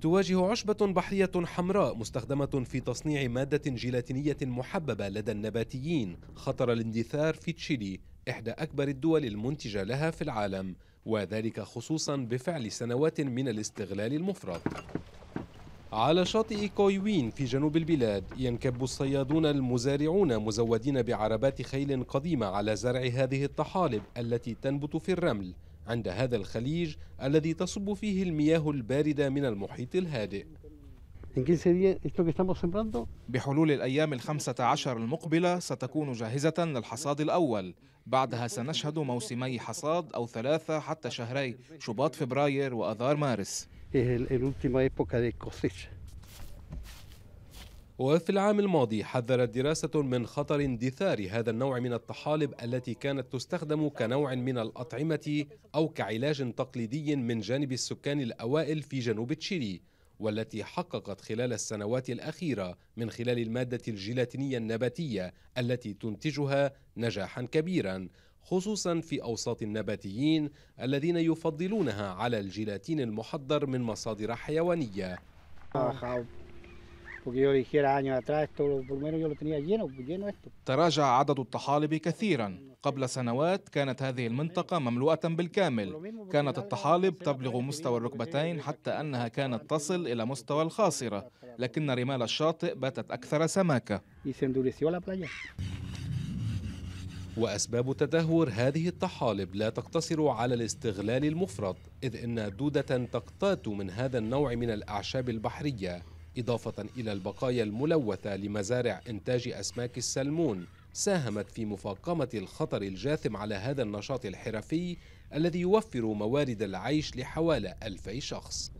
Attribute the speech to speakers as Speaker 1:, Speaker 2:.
Speaker 1: تواجه عشبة بحرية حمراء مستخدمة في تصنيع مادة جيلاتينية محببة لدى النباتيين خطر الاندثار في تشيلي إحدى أكبر الدول المنتجة لها في العالم وذلك خصوصا بفعل سنوات من الاستغلال المفرط على شاطئ كويوين في جنوب البلاد ينكب الصيادون المزارعون مزودين بعربات خيل قديمة على زرع هذه الطحالب التي تنبت في الرمل عند هذا الخليج الذي تصب فيه المياه
Speaker 2: الباردة من المحيط الهادئ بحلول الأيام الخمسة عشر المقبلة ستكون جاهزة للحصاد الأول بعدها سنشهد موسمي حصاد أو ثلاثة حتى شهري شباط فبراير وأذار مارس وفي العام
Speaker 1: الماضي حذرت دراسة من خطر اندثار هذا النوع من الطحالب التي كانت تستخدم كنوع من الأطعمة أو كعلاج تقليدي من جانب السكان الأوائل في جنوب تشيلي والتي حققت خلال السنوات الأخيرة من خلال المادة الجيلاتينية النباتية التي تنتجها نجاحا كبيرا خصوصا في أوساط النباتيين الذين يفضلونها على الجيلاتين المحضر
Speaker 2: من مصادر حيوانية آه، porque yo dijera años atrás, esto por lo menos yo lo tenía lleno, lleno esto. تراجع عدد الطحالب كثيرا قبل سنوات كانت هذه المنطقة مملوءة بالكامل كانت الطحالب تبلغ مستوى الركبتين حتى أنها كانت تصل إلى مستوى الخاصرة لكن رمال الشاطئ باتت أكثر سماكة وأسباب تدهور
Speaker 1: هذه الطحالب لا تقتصر على الاستغلال المفرط إذ إن دودة تقتات من هذا النوع من الأعشاب البحرية إضافة إلى البقايا الملوثة لمزارع إنتاج أسماك السلمون ساهمت في مفاقمة الخطر الجاثم على هذا النشاط الحرفي الذي يوفر موارد العيش لحوالي 2000 شخص